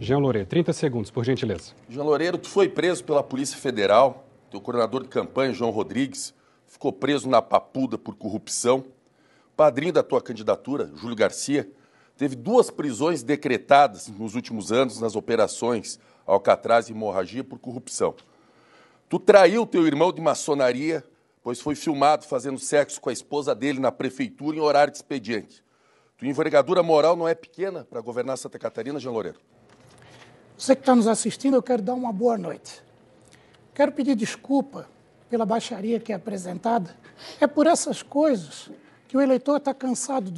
Jean Loureiro, 30 segundos, por gentileza. Jean Loureiro, tu foi preso pela Polícia Federal. Teu coordenador de campanha, João Rodrigues, ficou preso na papuda por corrupção. Padrinho da tua candidatura, Júlio Garcia, teve duas prisões decretadas nos últimos anos nas operações Alcatraz e hemorragia por corrupção. Tu traiu teu irmão de maçonaria, pois foi filmado fazendo sexo com a esposa dele na prefeitura em horário de expediente. Tua envergadura moral não é pequena para governar Santa Catarina, Jean Loureiro? Você que está nos assistindo, eu quero dar uma boa noite. Quero pedir desculpa pela baixaria que é apresentada. É por essas coisas que o eleitor está cansado do